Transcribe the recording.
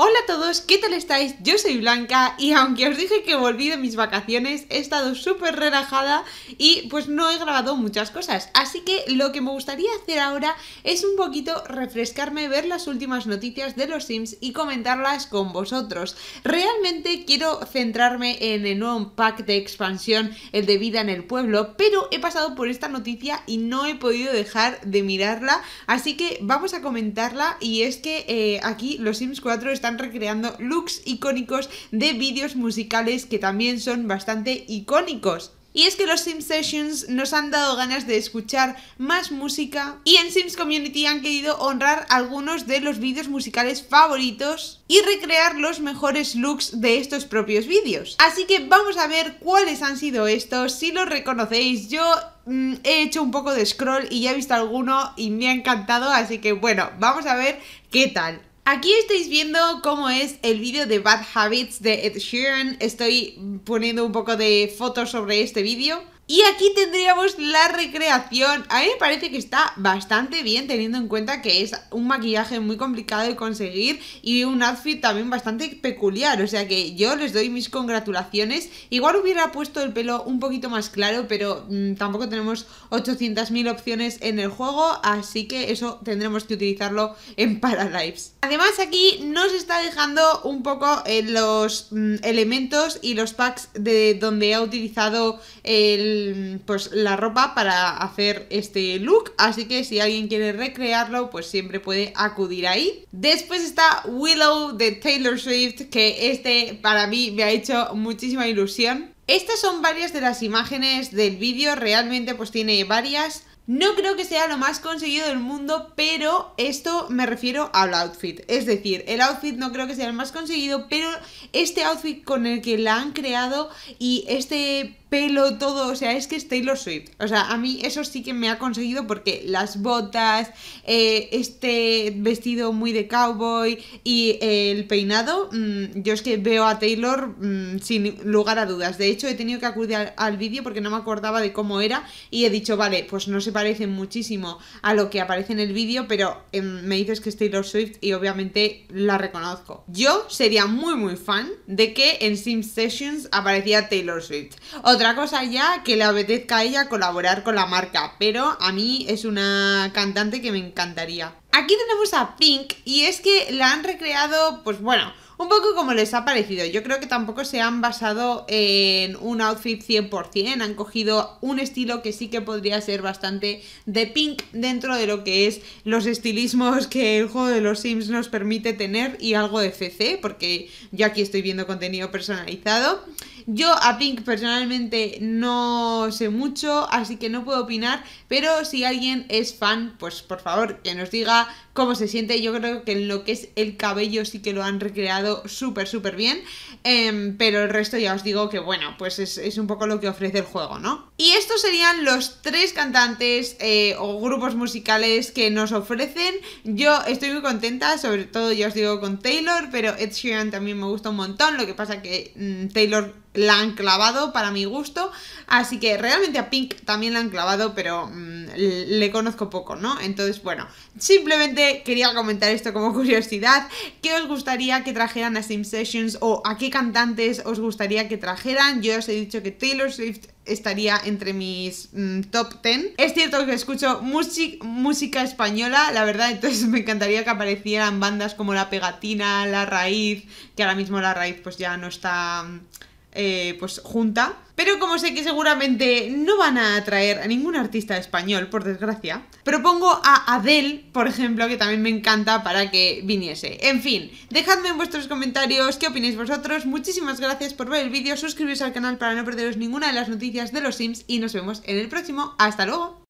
Hola a todos, ¿qué tal estáis? Yo soy Blanca y aunque os dije que volví de mis vacaciones, he estado súper relajada y pues no he grabado muchas cosas. Así que lo que me gustaría hacer ahora es un poquito refrescarme, ver las últimas noticias de los Sims y comentarlas con vosotros. Realmente quiero centrarme en el nuevo pack de expansión, el de vida en el pueblo, pero he pasado por esta noticia y no he podido dejar de mirarla, así que vamos a comentarla y es que eh, aquí los Sims 4 están recreando looks icónicos de vídeos musicales que también son bastante icónicos. Y es que los Sims Sessions nos han dado ganas de escuchar más música y en Sims Community han querido honrar algunos de los vídeos musicales favoritos y recrear los mejores looks de estos propios vídeos. Así que vamos a ver cuáles han sido estos, si los reconocéis. Yo mm, he hecho un poco de scroll y ya he visto alguno y me ha encantado, así que bueno, vamos a ver qué tal. Aquí estáis viendo cómo es el vídeo de Bad Habits de Ed Sheeran. Estoy poniendo un poco de fotos sobre este vídeo. Y aquí tendríamos la recreación. A mí me parece que está bastante bien teniendo en cuenta que es un maquillaje muy complicado de conseguir y un outfit también bastante peculiar. O sea que yo les doy mis congratulaciones. Igual hubiera puesto el pelo un poquito más claro, pero mm, tampoco tenemos 800.000 opciones en el juego, así que eso tendremos que utilizarlo en Paralives. Además aquí nos está dejando un poco eh, los mm, elementos y los packs de donde ha utilizado el pues, la ropa para hacer este look, así que si alguien quiere recrearlo, pues siempre puede acudir ahí. Después está Willow de Taylor Swift, que este para mí me ha hecho muchísima ilusión. Estas son varias de las imágenes del vídeo, realmente pues tiene varias. No creo que sea lo más conseguido del mundo, pero esto me refiero al outfit. Es decir, el outfit no creo que sea el más conseguido, pero este outfit con el que la han creado y este pelo, todo, o sea, es que es Taylor Swift. O sea, a mí eso sí que me ha conseguido porque las botas, eh, este vestido muy de cowboy y eh, el peinado, mm, yo es que veo a Taylor mm, sin lugar a dudas. De hecho, he tenido que acudir al, vídeo porque no me acordaba de cómo era y he dicho, vale, pues no se parece muchísimo a lo que aparece en el vídeo, pero em, me dices que es Taylor Swift y obviamente la reconozco. Yo sería muy, muy fan de que en Sim Sessions aparecía Taylor Swift. Otra cosa ya que le apetezca a ella colaborar con la marca, pero a mí es una cantante que me encantaría. Aquí tenemos a Pink y es que la han recreado, pues bueno, un poco como les ha parecido. Yo creo que tampoco se han basado en un outfit 100%, han cogido un estilo que sí que podría ser bastante de pink dentro de lo que es los estilismos que el juego de los Sims nos permite tener y algo de CC, porque yo aquí estoy viendo contenido personalizado. Yo a Pink personalmente no sé mucho, así que no puedo opinar, pero si alguien es fan, pues por favor que nos diga cómo se siente. Yo creo que en lo que es el cabello sí que lo han recreado súper, súper bien, em, pero el resto ya os digo que bueno, pues es, un poco lo que ofrece el juego, ¿no? Y estos serían los tres cantantes eh, o grupos musicales que nos ofrecen. Yo estoy muy contenta, sobre todo ya os digo con Taylor, pero Ed Sheeran también me gusta un montón, lo que pasa que mm, Taylor la han clavado para mi gusto. Así que realmente a Pink también la han clavado, pero mm, le conozco poco, ¿no? Entonces, bueno, simplemente quería comentar esto como curiosidad. ¿Qué os gustaría que trajeran a Sim Sessions o a qué cantantes os gustaría que trajeran? Yo os he dicho que Taylor Swift estaría entre mis mm, top 10. Es cierto que escucho música española, la verdad, entonces me encantaría que aparecieran bandas como La Pegatina, La Raíz, que ahora mismo La Raíz pues ya no está... Mm, eh, pues junta. Pero como sé que seguramente no van a atraer a ningún artista español, por desgracia, propongo a Adele, por ejemplo, que también me encanta para que viniese. En fin, dejadme en vuestros comentarios qué opináis vosotros. Muchísimas gracias por ver el vídeo, suscribiros al canal para no perderos ninguna de las noticias de los Sims y nos vemos en el próximo. ¡Hasta luego!